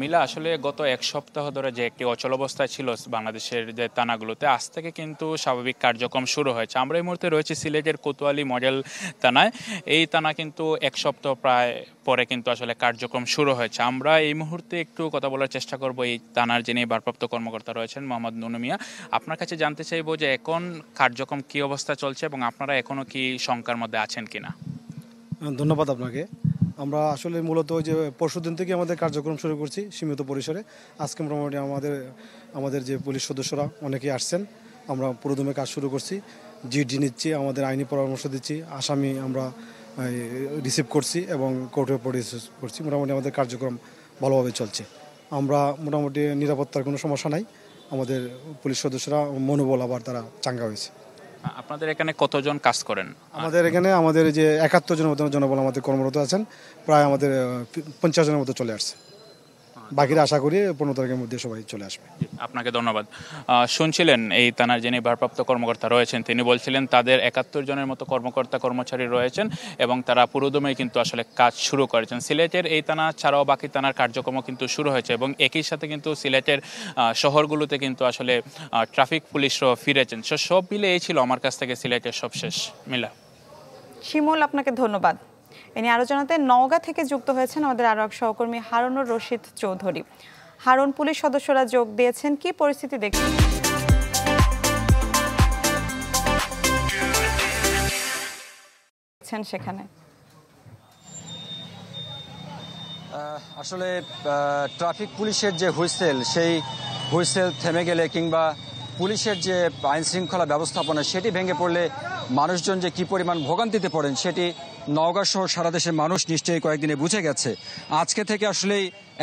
মিলা আসলে গত এক সপ্তাহ ধরে যে একটি অচল অবস্থায় ছিল বাংলাদেশের যে থানাগুলোতে আজ থেকে কিন্তু স্বাভাবিক কার্যক্রম শুরু হয়েছে আমরা এই মুহূর্তে রয়েছে সিলেটের কোতোয়ালি মডেল থানায় এই থানা কিন্তু এক সপ্তাহ প্রায় পরে কিন্তু আসলে কার্যক্রম শুরু হয়েছে আমরা এই মুহূর্তে একটু কথা বলার চেষ্টা করব এই থানার যিনি ভারপ্রাপ্ত কর্মকর্তা রয়েছেন মোহাম্মদ নুনুমিয়া আপনার কাছে জানতে চাইব যে এখন কার্যক্রম কি অবস্থা চলছে এবং আপনারা এখনও কি শঙ্কার মধ্যে আছেন কিনা ধন্যবাদ আপনাকে আমরা আসলে মূলত যে পরশু দিন থেকে আমাদের কার্যক্রম শুরু করছি সীমিত পরিসরে আজকে মোটামুটি আমাদের আমাদের যে পুলিশ সদস্যরা অনেকে আসছেন আমরা পুরোদমে কাজ শুরু করছি জিডি নিচ্ছি আমাদের আইনি পরামর্শ দিচ্ছি আসামি আমরা রিসিভ করছি এবং কোর্টে প্রডিউস করছি মোটামুটি আমাদের কার্যক্রম ভালোভাবে চলছে আমরা মোটামুটি নিরাপত্তার কোনো সমস্যা নাই আমাদের পুলিশ সদস্যরা মনোবল আবার তারা চাঙ্গা হয়েছে আপনাদের এখানে কতজন কাজ করেন আমাদের এখানে আমাদের যে একাত্তর জনের মতো জনবল আমাদের কর্মরত আছেন প্রায় আমাদের পঞ্চাশ জনের মতো চলে আসছে বাকিরা আশা করি পনেরো তারিখের মধ্যে সবাই চলে আসবে আপনাকে ধন্যবাদ শুনছিলেন এই থানার যিনি ভারপ্রাপ্ত কর্মকর্তা রয়েছেন তিনি বলছিলেন তাদের একাত্তর জনের মতো কর্মকর্তা কর্মচারী রয়েছেন এবং তারা পুরোদমে কিন্তু আসলে কাজ শুরু করেছেন সিলেটের এই থানা ছাড়াও বাকি থানার কার্যক্রম কিন্তু শুরু হয়েছে এবং একই সাথে কিন্তু সিলেটের শহরগুলোতে কিন্তু আসলে ট্রাফিক পুলিশরাও ফিরেছেন সো সব মিলে এই ছিল আমার কাছ থেকে সিলেটের সবশেষ মিলা শিমুল আপনাকে ধন্যবাদ এ নিয়ে আলোচনাতে নওগাঁ থেকে যুক্ত হয়েছেন আমাদের আরো এক সহকর্মী হারুনুর রশিদ চৌধুরী হারুন পুলিশ সদস্যরা যোগ দিয়েছেন কি পরিস্থিতি দেখছেন সেখানে আসলে ট্রাফিক পুলিশের যে হুইসেল সেই হুইসেল থেমে গেলে কিংবা পুলিশের যে আইন শৃঙ্খলা ব্যবস্থাপনা সেটি ভেঙে পড়লে মানুষজন যে কি পরিমাণ ভোগান্তিতে পড়েন সেটি নওগাঁ সহ সারা দেশের মানুষ নিশ্চয়ই কয়েকদিনে বুঝে গেছে আজকে থেকে আসলে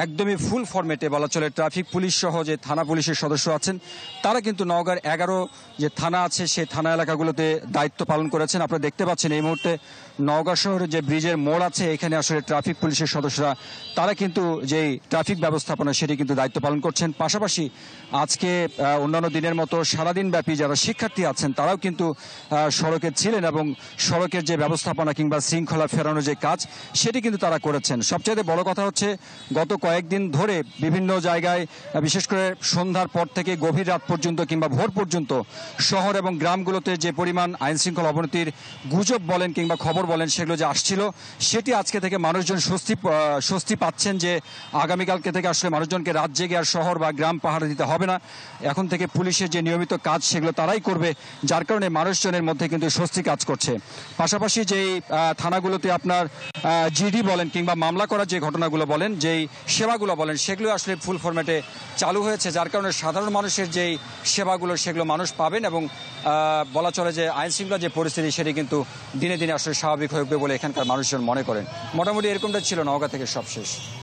একদমই ফুল ফর্মেটে বলা চলে ট্রাফিক পুলিশ সহ যে থানা পুলিশের সদস্য আছেন তারা কিন্তু নওগাঁর এগারো যে থানা আছে সেই থানা এলাকাগুলোতে দায়িত্ব পালন করেছেন আপনারা দেখতে পাচ্ছেন এই মুহূর্তে নওগাঁ শহরের যে ব্রিজের মোড় আছে এখানে আসলে ট্রাফিক পুলিশের সদস্যরা তারা কিন্তু যেই ট্রাফিক ব্যবস্থাপনা সেটি কিন্তু দায়িত্ব পালন করছেন পাশাপাশি আজকে অন্যান্য দিনের মতো গত সারাদিন ব্যাপী যারা শিক্ষার্থী আছেন তারাও কিন্তু সড়কে ছিলেন এবং সড়কের যে ব্যবস্থাপনা কিংবা শৃঙ্খলা ফেরানোর যে কাজ সেটি কিন্তু তারা করেছেন সবচেয়ে বড় কথা হচ্ছে গত কয়েকদিন ধরে বিভিন্ন জায়গায় বিশেষ করে সন্ধ্যার পর থেকে গভীর রাত পর্যন্ত কিংবা ভোর পর্যন্ত শহর এবং গ্রামগুলোতে যে পরিমাণ আইনশৃঙ্খলা অবনতির গুজব বলেন কিংবা খবর বলেন সেগুলো যে আসছিল সেটি আজকে থেকে মানুষজন স্বস্তি স্বস্তি পাচ্ছেন যে আগামীকালকে থেকে আসলে মানুষজনকে রাত জেগে আর শহর বা গ্রাম পাহাড়ে দিতে হবে না এখন থেকে পুলিশের মানুষের যে নিয়মিত কাজ সেগুলো তারাই করবে যার কারণে মানুষজনের মধ্যে কিন্তু স্বস্তি কাজ করছে পাশাপাশি যেই থানাগুলোতে আপনার জিডি বলেন কিংবা মামলা করার যে ঘটনাগুলো বলেন যেই সেবাগুলো বলেন সেগুলো আসলে ফুল ফরম্যাটে চালু হয়েছে যার কারণে সাধারণ মানুষের যেই সেবাগুলো সেগুলো মানুষ পাবেন এবং বলা চলে যে আইন শৃঙ্খলা যে পরিস্থিতি সেটি কিন্তু দিনে দিনে আসলে স্বাভাবিক হয়ে উঠবে বলে এখানকার মানুষজন মনে করেন মোটামুটি এরকমটা ছিল নওগাঁ থেকে সবশেষ